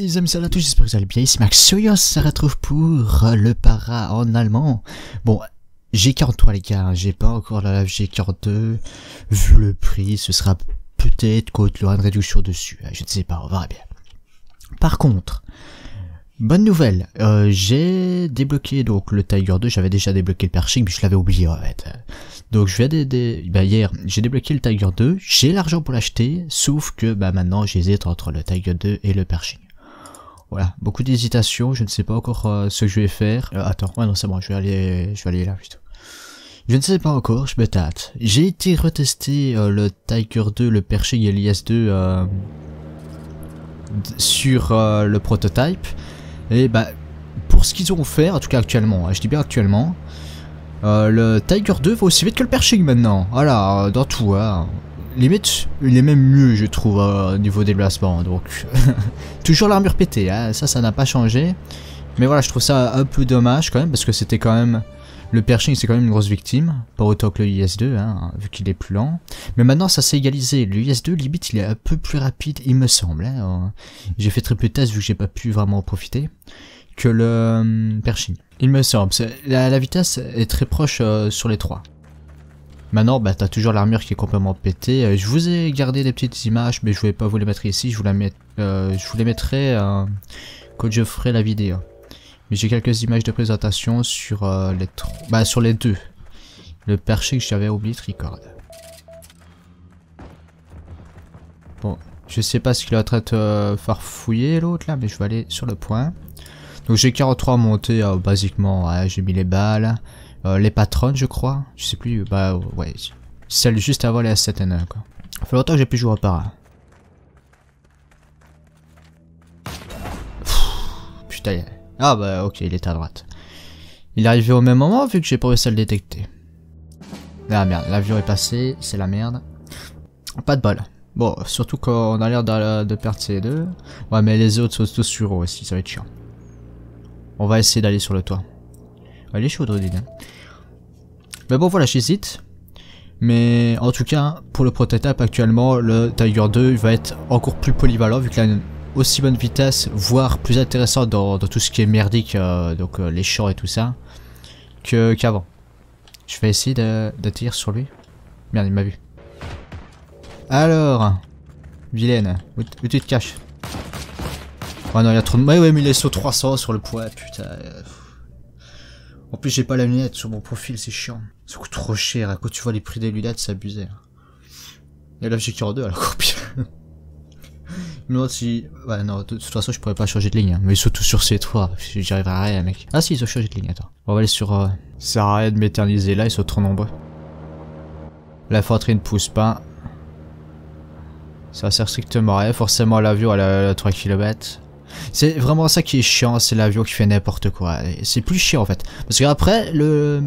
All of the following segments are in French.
les amis, salut à tous, j'espère que vous allez bien. Ici Max Soyos se retrouve pour le para en allemand. Bon, j'ai 43 les gars, hein, j'ai pas encore la G42. Vu le prix, ce sera peut-être qu'autre une réduction dessus. Hein, je ne sais pas, on verra bien. Par contre, bonne nouvelle, euh, j'ai débloqué donc le Tiger 2. J'avais déjà débloqué le Pershing, mais je l'avais oublié en fait. Donc je vais, d'aider, bah hier, j'ai débloqué le Tiger 2, j'ai l'argent pour l'acheter, sauf que bah maintenant j'hésite entre le Tiger 2 et le Pershing. Voilà, beaucoup d'hésitations, je ne sais pas encore euh, ce que je vais faire. Euh, attends, ouais non c'est bon, je vais aller, je vais aller là plutôt. Je ne sais pas encore, je me tâte. J'ai été retester euh, le Tiger 2, le Pershing et l'IS 2 sur le prototype. Et bah, pour ce qu'ils ont fait, en tout cas actuellement, hein, je dis bien actuellement, le Tiger 2 va aussi vite que le Pershing maintenant. Voilà, dans tout, hein limite, il est même mieux, je trouve, euh, au niveau déplacement. Donc, toujours l'armure pétée, hein, ça, ça n'a pas changé. Mais voilà, je trouve ça un peu dommage quand même, parce que c'était quand même. Le Pershing, c'est quand même une grosse victime, pas autant que le IS-2, hein, vu qu'il est plus lent. Mais maintenant, ça s'est égalisé. Le IS-2, limite, il est un peu plus rapide, il me semble. Hein. Euh, j'ai fait très peu de tests, vu que j'ai pas pu vraiment en profiter, que le hum, Pershing. Il me semble. La, vitesse est très proche euh, sur les trois. Maintenant, bah, tu as toujours l'armure qui est complètement pétée. Euh, je vous ai gardé des petites images, mais je vais pas vous les mettre ici. Je vous, met, euh, je vous les mettrai euh, quand je ferai la vidéo. Mais j'ai quelques images de présentation sur, les, bah, sur les deux. Le perché que j'avais oublié de Bon, je sais pas ce qu'il est en faire fouiller l'autre là, mais je vais aller sur le point. Donc j'ai 43 monter, basiquement. j'ai mis les balles. Euh, les patronnes, je crois. Je sais plus, bah ouais. Celle juste avant les S7N1, quoi. fait longtemps que j'ai plus joué au para. Putain. Ah bah ok, il est à droite. Il est arrivé au même moment vu que j'ai pas réussi à le détecter. Ah merde, l'avion est passé, c'est la merde. Pas de bol. Bon, surtout qu'on a l'air de perdre ces deux. Ouais, mais les autres sont tous sur eux aussi, ça va être chiant. On va essayer d'aller sur le toit. Elle est chaude, hein. Mais bon, voilà, j'hésite. Mais en tout cas, pour le prototype actuellement, le Tiger 2 va être encore plus polyvalent vu qu'il a une aussi bonne vitesse, voire plus intéressant dans, tout ce qui est merdique, euh, donc euh, les champs et tout ça, qu'avant. Je vais essayer tirer sur lui. Merde, il m'a vu. Alors, vilaine, où, tu te caches Oh non, il y a trop de... Ouais, ouais, mais il est sur 300 sur le poids, putain... En plus, j'ai pas la lunette sur mon profil, c'est chiant. Ça coûte trop cher. Quand tu vois les prix des lunettes, c'est abusé. Et là, j'ai 2 alors encore pire. moi, si... Ouais, non, de toute façon, je pourrais pas changer de ligne. Hein. Mais surtout sur ces trois, j'y arriverai à rien, mec. Ah si, ils ont changé de ligne, attends. On va aller sur... Euh... Ça sert à rien de m'éterniser là, ils sont trop nombreux. La ne pousse pas. Ça sert strictement à rien. Forcément, l'avion, elle a 3 km. C'est vraiment ça qui est chiant, c'est l'avion qui fait n'importe quoi. C'est plus chiant en fait. Parce qu'après, le...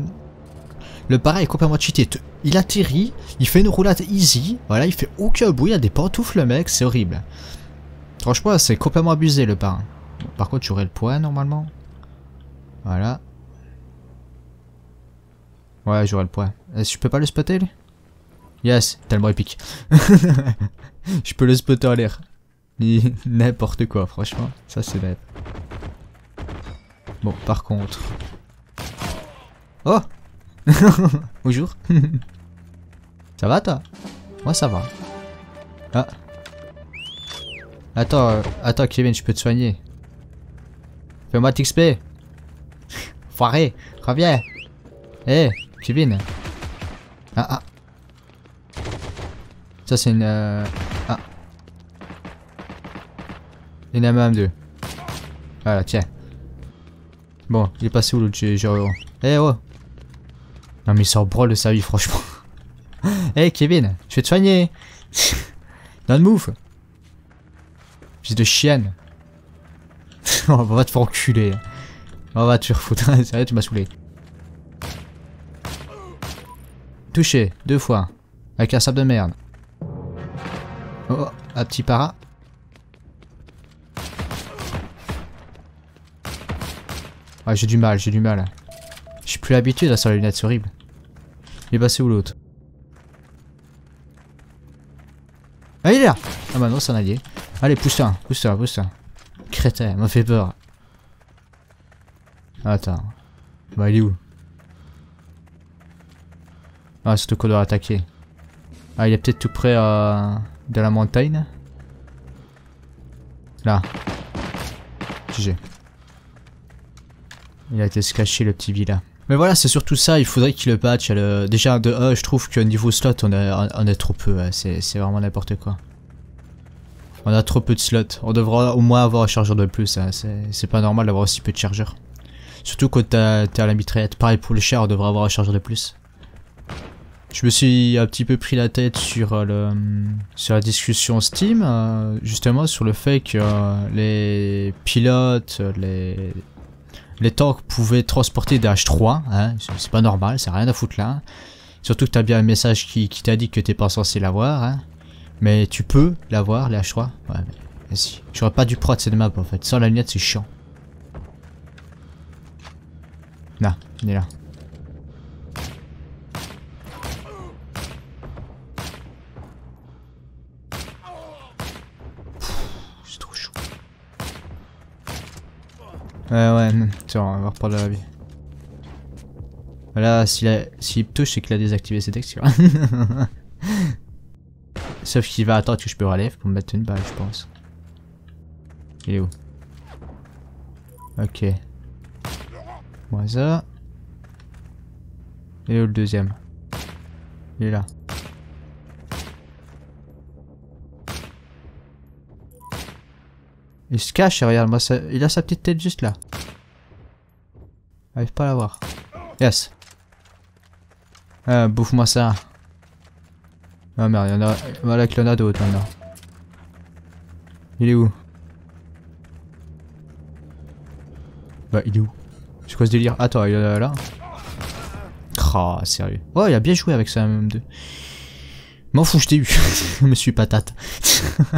Le pareil est complètement cheaté. Il atterrit, il fait une roulade easy, voilà, il fait aucun bruit, il a des pantoufles le mec, c'est horrible. Franchement, c'est complètement abusé le parrain. Par contre, j'aurais le poids normalement. Voilà. Ouais, j'aurais le poids. Je peux pas le spotter lui Yes, tellement épique. je peux le spotter en l'air. N'importe quoi, franchement. Ça, c'est bête. Bon, par contre... Oh Bonjour Ça va, toi Moi, ça va. Ah. Attends, euh, attends, Kevin, je peux te soigner. Fais-moi TXP Foiré Reviens Hé Kevin Ah, ah Ça, c'est une... Euh, Il même deux. Voilà, tiens. Bon, il est passé où l'autre gérant Eh oh Non mais il sort brôle de sa vie, franchement. Eh Kevin, je vais te soigner Non move mouf Fils de chienne On va te faire enculer. On va te faire foutre, sérieux tu m'as saoulé. Touché, deux fois. Avec un sable de merde. Oh, un petit para. Ah, j'ai du mal, j'ai du mal. Je suis plus habitué à ça, les lunettes, c'est horrible. Il est passé où l'autre Ah, il est là Ah bah non, c'est un allié. Allez, pousse ça, pousse ça, pousse ça. Crétin, m'a fait peur. Attends. Bah, il est où Ah, c'est qu'on doit attaquer. Ah, il est peut-être tout près euh, de la montagne. Là. GG. Il a été caché le petit Villa. Mais voilà, c'est surtout ça, il faudrait qu'il le patch. Euh, déjà, de je trouve que niveau slot, on est trop peu, c'est vraiment n'importe quoi. On a trop peu de slots, on devra au moins avoir un chargeur de plus, hein, c'est pas normal d'avoir aussi peu de chargeurs. Surtout quand t'es à la mitraillette, pareil pour le char, on devrait avoir un chargeur de plus. Je me suis un petit peu pris la tête sur, euh, le, sur la discussion Steam, euh, justement sur le fait que les pilotes, les les tanks pouvaient transporter des H3, hein, c'est pas normal, c'est rien à foutre là. Surtout que t'as bien un message qui, qui t'a dit que t'es pas censé l'avoir, hein. Mais tu peux l'avoir, les H3. Ouais, mais si. J'aurais pas dû prod cette map en fait. Sans la lunette, c'est chiant. Là, il est là. ouais, ouais on va reprendre la vie. Voilà, s'il touche, c'est qu'il a désactivé ses textures. Sauf qu'il va attendre que je peux relève pour me mettre une balle, je pense. Il est où Ok. Voilà. Il est où le deuxième Il est là. Il se cache, regarde, moi, il a sa petite tête juste là. Arrive pas à la voir. Yes. Euh, bouffe-moi ça. Ah merde, il y en a... Voilà qu'il y en a d'autres maintenant. Il est où Bah, il est où C'est quoi ce délire ah, Attends, il est là. là. sérieux. Oh, il a bien joué avec ça, m 2 M'en fous, je t'ai eu. je me suis Patate.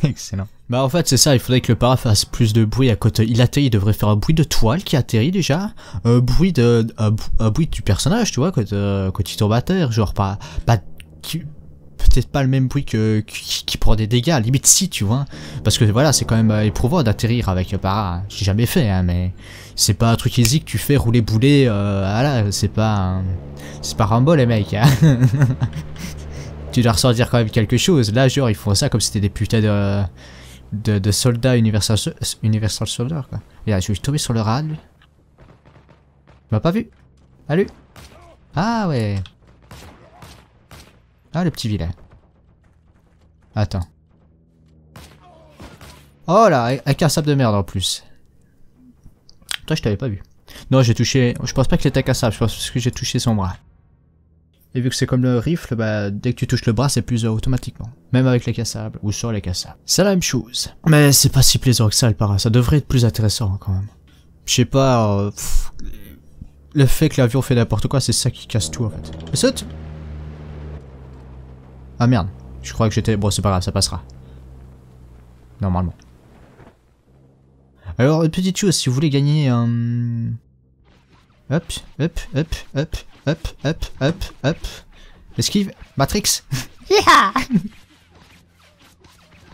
Excellent. Bah en fait c'est ça, il faudrait que le para fasse plus de bruit à côté. Il atterrit, il devrait faire un bruit de toile qui atterrit déjà, un bruit de un, bruit du personnage, tu vois, quand, euh, quand il tombe à terre, genre pas pas peut-être pas le même bruit que qui, prend des dégâts, limite si tu vois, parce que voilà c'est quand même euh, éprouvant d'atterrir avec le para. J'ai jamais fait, hein, mais c'est pas un truc easy que tu fais rouler boulet, euh, c'est pas c'est pas Rambo les mecs. Hein. tu dois ressortir quand même quelque chose. Là, genre, ils font ça comme si c'était des putains de, de, soldats Universal, Universal Soldier, quoi. Et là, ah, je suis tombé sur le rad, lui. Il m'a pas vu. Salut. Ah ouais. Ah, le petit vilain. Attends. Oh là, avec un sable de merde en plus. Toi, je t'avais pas vu. Non, j'ai touché... Je pense pas que c'était un sable, je pense que j'ai touché son bras. Et vu que c'est comme le rifle, bah, dès que tu touches le bras, c'est plus automatiquement. Même avec les cassables, ou sur les cassables. C'est la même chose. Mais c'est pas si plaisant que ça, le para. Ça devrait être plus intéressant, hein, quand même. Je sais pas, euh, le fait que l'avion fait n'importe quoi, c'est ça qui casse tout, en fait. Mais saute Ah merde, je crois que j'étais... Bon, c'est pas grave, ça passera. Normalement. Alors, une petite chose, si vous voulez gagner un... Hop, hop, hop, hop, Hop, hop, hop, hop. Esquive. Matrix.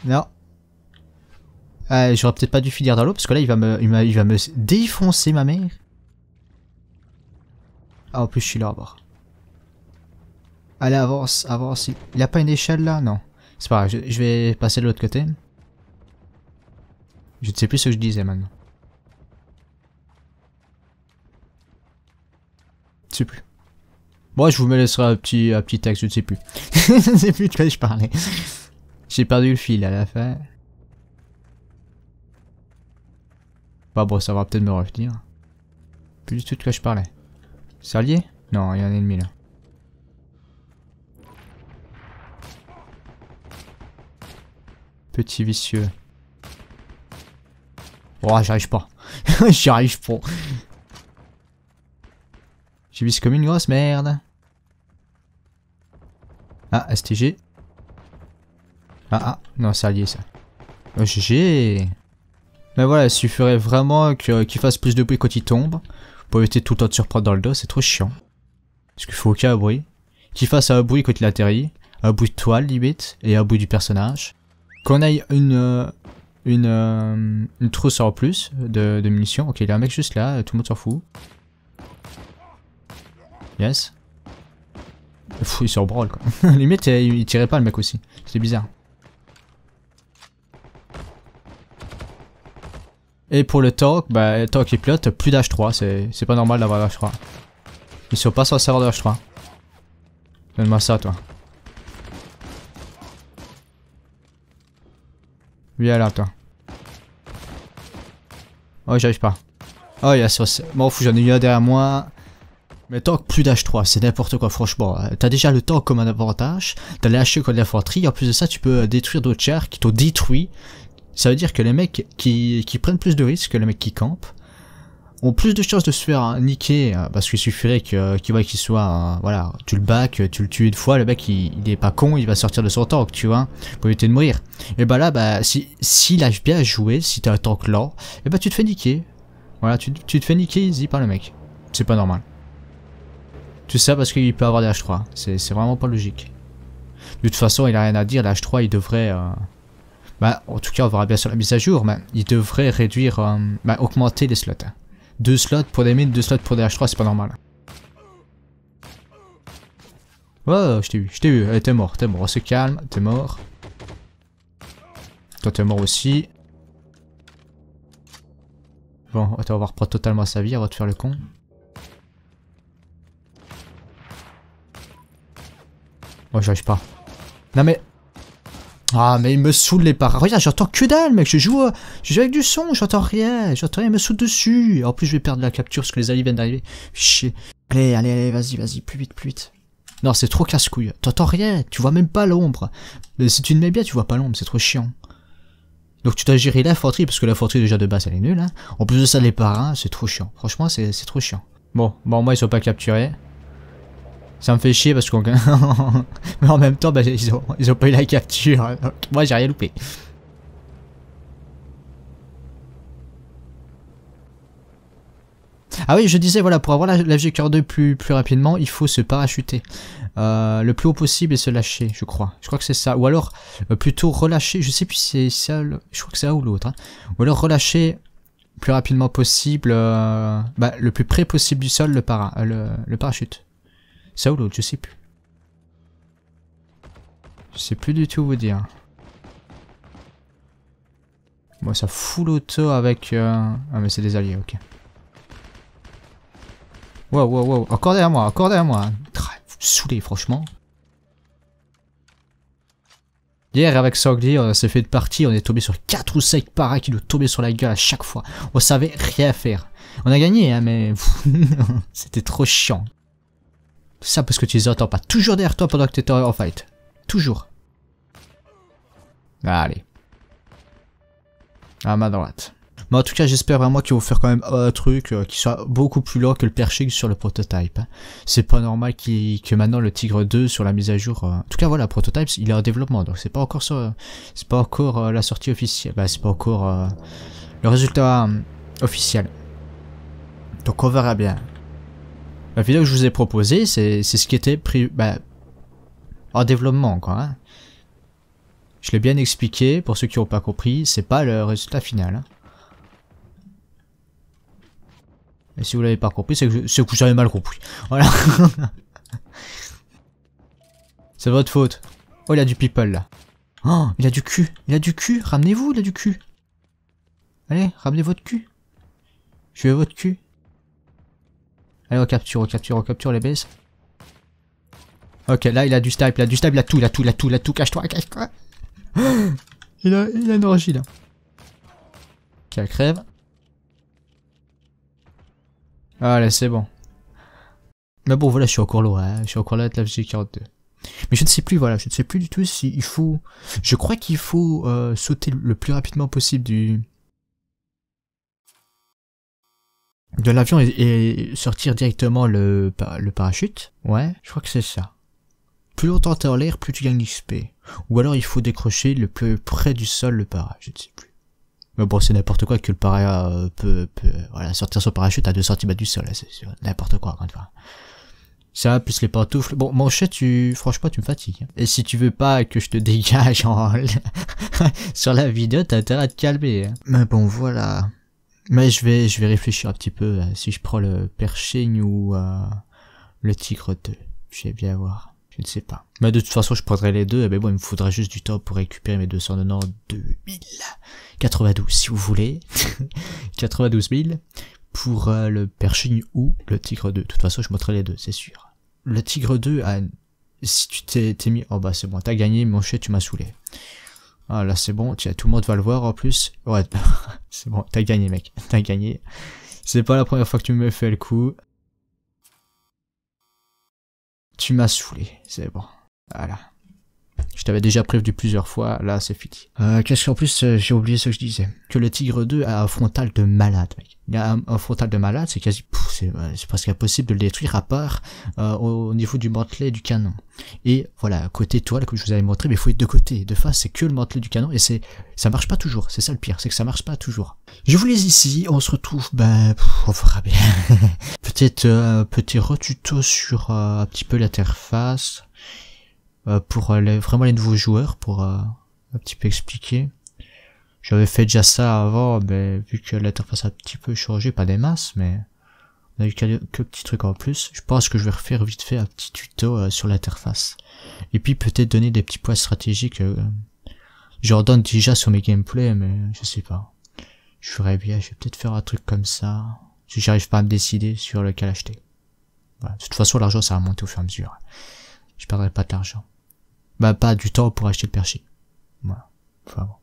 non. Ah, j'aurais peut-être pas dû finir dans l'eau parce que là il va me, il, va me défoncer ma mère. Ah en plus je suis là bord. Allez avance, avance. Il a pas une échelle là Non. C'est pas grave, je, vais passer de l'autre côté. Je ne sais plus ce que je disais maintenant. Je sais plus. Moi je vous me laisserai un petit, petit texte, je ne sais plus. je ne sais plus de quoi je parlais. J'ai perdu le fil à la fin. Bah bon, ça va peut-être me revenir. Plus du tout de quoi je parlais. allié Non, il y a un ennemi là. Petit vicieux. Oh, j'arrive pas. j'arrive pas. J'ai vis comme une grosse merde. Ah, STG. Ah, ah, non, c'est allié ça. Oh, euh, GG Mais voilà, il suffirait vraiment qu'il fasse plus de bruit quand il tombe, pour éviter tout le temps de surprendre dans le dos, c'est trop chiant. Parce qu'il faut aucun bruit. Qu'il fasse un bruit quand il atterrit, un bruit de toile limite, et un bruit du personnage. Qu'on aille une, euh, une, euh, une trousse en plus de, de munitions. Ok, il y a un mec juste là, tout le monde s'en fout. Yes il se re-brawl quoi. Limite, il tirait pas le mec aussi. C'était bizarre. Et pour le Torque, bah, Torque il pilote, plus d'H3, c'est pas normal d'avoir l'H3. Ils sont pas censés serveur h 3 Donne-moi ça, toi. Viens là, toi. Oh, j'arrive pas. Oh, il y a sur... Bon, j'en ai eu un derrière moi. Mais tant que plus d'H3, c'est n'importe quoi, franchement. T'as déjà le tank comme un avantage, t'as les de comme l'infanterie, en plus de ça, tu peux euh, détruire d'autres chars qui t'ont détruit. Ça veut dire que les mecs qui, qui prennent plus de risques que les mecs qui campent ont plus de chances de se faire hein, niquer, euh, parce qu'il suffirait que, euh, qu'il voit qu'il soit, voilà, tu le bats, tu le tues une fois, le mec il, est pas con, il va sortir de son tank, tu vois, pour éviter de mourir. Et bah là, bah, si, s'il a bien joué, si t'as un tank lent, et bah tu te fais niquer. Voilà, tu, tu te fais niquer easy par le mec. C'est pas normal. Tout ça parce qu'il peut avoir des H3. C'est vraiment pas logique. De toute façon, il a rien à dire. h 3 il devrait... Euh, bah, en tout cas, on verra bien sur la mise à jour, mais il devrait réduire... Euh, bah, augmenter les slots. Hein. Deux slots pour des mines, deux slots pour des H3, c'est pas normal. Oh, je t'ai vu, je t'ai vu, eh, t'es mort, t'es mort. On se calme, t'es mort. Toi, t'es mort aussi. Bon, attends, on va reprendre totalement sa vie, on va te faire le con. Oh, j'arrive pas. Non, mais... Ah, mais il me saoule les parrains, Regarde, j'entends que dalle, mec. Je joue, euh, je avec du son, j'entends rien. J'entends rien, il me saoule dessus. En plus, je vais perdre la capture parce que les alliés viennent d'arriver. Chier. Allez, allez, allez, vas-y, vas-y. Plus vite, plus vite. Non, c'est trop casse-couille. T'entends rien, tu vois même pas l'ombre. Si tu ne mets bien, tu vois pas l'ombre, c'est trop chiant. Donc tu dois gérer l'infanterie, parce que l'infanterie déjà de base elle est nulle. Hein. En plus de ça, les parrains, c'est trop chiant. Franchement, c'est trop chiant. Bon, bon, moi ils sont pas capturés ça me fait chier parce qu'on... Mais en même temps, bah, ils, ont, pas eu la capture. Hein, moi, j'ai rien loupé. Ah oui, je disais, voilà, pour avoir l'objecteur 2 plus, plus rapidement, il faut se parachuter. Euh, le plus haut possible et se lâcher, je crois. Je crois que c'est ça. Ou alors, euh, plutôt relâcher, je sais plus c'est ça, je crois que c'est ça ou l'autre. Hein. Ou alors relâcher plus rapidement possible, euh, bah, le plus près possible du sol, le, para, le parachute. Ça ou l'autre, je sais plus. Je sais plus du tout vous dire. Moi, ça fout l'auto avec... Euh, ah, mais c'est des alliés, ok. Wow, wow, wow. Encore derrière moi, encore derrière moi. Très saoulez, franchement. Hier, avec Sogli on s'est fait de partie, on est tombé sur 4 ou 5 paras qui nous tombaient sur la gueule à chaque fois. On savait rien faire. On a gagné, hein, mais c'était trop chiant. Ça parce que tu les entends pas. Toujours derrière toi pendant que es en fight. Toujours. Allez. À ma droite. Mais en tout cas, j'espère vraiment qu'ils vont faire quand même un truc euh, qui soit beaucoup plus lent que le perching sur le prototype. Hein. C'est pas normal que maintenant le Tigre 2 sur la mise à jour. Euh, en tout cas, voilà, prototype, il est en développement, donc c'est pas encore euh, c'est pas encore la sortie officielle. Bah, c'est pas encore le résultat officiel. Donc on verra bien. La vidéo que je vous ai proposée, c'est ce qui était pris, bah, en développement, quoi. Hein. Je l'ai bien expliqué, pour ceux qui n'ont pas compris, c'est pas le résultat final. Hein. Et si vous l'avez pas compris, c'est que, que vous avez mal compris. Voilà. c'est votre faute. Oh, il a du people, là. Oh, il a du cul. Il a du cul. Ramenez-vous, il a du cul. Allez, ramenez votre cul. Je veux votre cul. Allez, on capture, on capture, on capture les bases. Ok, là, il a du snipe, il a du snipe, il a tout, il a tout, il a tout, il a tout, cache-toi, cache-toi. il, a, il a une orgie, là. Qui crève. Allez, c'est bon. Mais bon, voilà, je suis encore loin, hein. je suis encore là avec la FG42. Mais je ne sais plus, voilà, je ne sais plus du tout s'il il faut... Je crois qu'il faut euh, sauter le plus rapidement possible du, de l'avion et, sortir directement le, le parachute. Ouais, je crois que c'est ça. Plus longtemps t'es en l'air, plus tu gagnes l'XP. Ou alors il faut décrocher le plus près du sol le parachute. je ne sais plus. Mais bon, c'est n'importe quoi que le para euh, peut, voilà, sortir son parachute à 2 cm du sol, hein, c'est n'importe quoi, encore une Ça, plus les pantoufles. Bon, chat, tu, franchement, tu me fatigues. Hein. Et si tu veux pas que je te dégage en... sur la vidéo, t'as intérêt à te calmer. Hein. Mais bon, voilà. Mais je vais, je vais réfléchir un petit peu euh, si je prends le Pershing ou euh, le Tigre 2. Je vais bien voir. Je ne sais pas. Mais de toute façon, je prendrai les deux. Mais eh bon, il me faudra juste du temps pour récupérer mes 292 92 si vous voulez. 92 000 pour euh, le Pershing ou le Tigre 2. De toute façon, je montrerai les deux, c'est sûr. Le Tigre 2 a... Si tu t'es mis... Oh bah c'est bon, t'as gagné, mon chien, tu m'as saoulé. Ah là c'est bon, Tiens, tout le monde va le voir en plus. Ouais, c'est bon, t'as gagné mec, t'as gagné. C'est pas la première fois que tu me fais le coup. Tu m'as saoulé, c'est bon. Voilà. J'avais déjà prévenu plusieurs fois, là c'est fini. Euh, qu'est-ce qu'en plus, euh, j'ai oublié ce que je disais. Que le Tigre 2 a un frontal de malade, mec. Il a un, frontal de malade, c'est quasi, euh, c'est presque impossible de le détruire à part au, niveau du mantelet du canon. Et voilà, côté toile, comme je vous avais montré, mais il faut être de côté, de face, c'est que le mantelet du canon et c'est, ça marche pas toujours. C'est ça le pire, c'est que ça marche pas toujours. Je vous laisse ici, on se retrouve, ben, on verra bien. Peut-être un petit retuto sur un petit peu l'interface. Euh, pour les, vraiment les nouveaux joueurs, pour euh, un petit peu expliquer. J'avais fait déjà ça avant, mais vu que l'interface a un petit peu changé, pas des masses, mais on a eu quelques petits trucs en plus. Je pense que je vais refaire vite fait un petit tuto euh, sur l'interface. Et puis peut-être donner des petits points stratégiques. J'en donne déjà sur mes gameplays, mais je sais pas. Je ferais bien, je vais peut-être faire un truc comme ça. Si j'arrive pas à me décider sur lequel acheter. De toute façon, l'argent, ça va monter au fur et à mesure. Je perdrai pas d'argent bah pas du temps pour acheter le perché. Voilà. Enfin bon.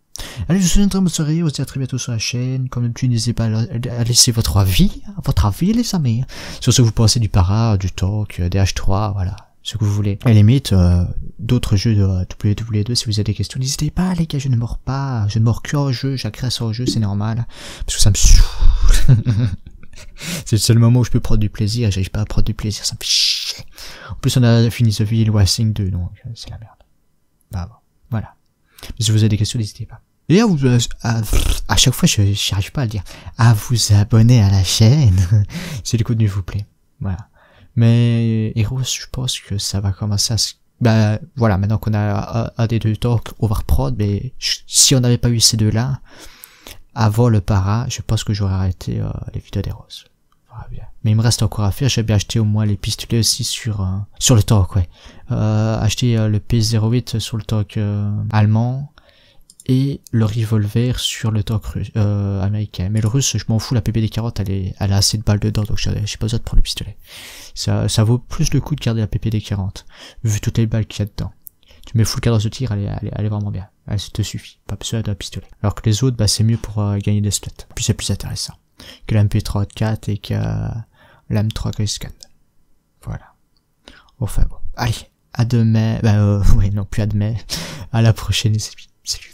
Allez, je suis en train de me sourire, on se dit à très bientôt sur la chaîne. Comme d'habitude, n'hésitez pas à laisser votre avis, hein, votre avis les amis. Hein. Sur ce que vous pensez du para, du talk, euh, des H3, voilà, ce que vous voulez. À la limite, euh, d'autres jeux de euh, WW2, e si vous avez des questions, n'hésitez pas les gars, je ne mords pas, je ne mords qu'en jeu, j'agresse en jeu, c'est normal. Parce que ça me C'est le seul moment où je peux prendre du plaisir, j'arrive pas à prendre du plaisir, ça me fait chier. En plus, on a fini ce Ville Wasting 2, donc c'est la merde. Voilà. Si vous avez des questions, n'hésitez pas. Et vous, euh, à, chaque fois, je n'arrive pas à le dire. À vous abonner à la chaîne si le contenu vous plaît. Voilà. Mais Heroes, je pense que ça va commencer à se... Bah voilà, maintenant qu'on a un des deux talks, over prod mais si on n'avait pas eu ces deux-là, avant le para, je pense que j'aurais arrêté euh, les vidéos roses mais il me reste encore à faire. J'avais acheté au moins les pistolets aussi sur euh, sur le torque, ouais. Euh, acheté euh, le P08 sur le torque euh, allemand et le revolver sur le torque américain. Mais le russe, je m'en fous. La PPD40, elle est, elle a assez de balles dedans, donc j'ai pas besoin de prendre le pistolet. Ça, ça vaut plus le coup de garder la ppd 40 vu toutes les balles qu'il y a dedans. Tu mets full cadence de tir, elle est, elle elle est vraiment bien. Elle te suffit, pas besoin d'un pistolet. Alors que les autres, bah, c'est mieux pour gagner des slots. Puis c'est plus intéressant que lmp 4 et que euh, l'M3 Scan. Voilà. Enfin bon. Allez, à demain. Bah, euh, ouais, non, plus à demain. À la prochaine, salut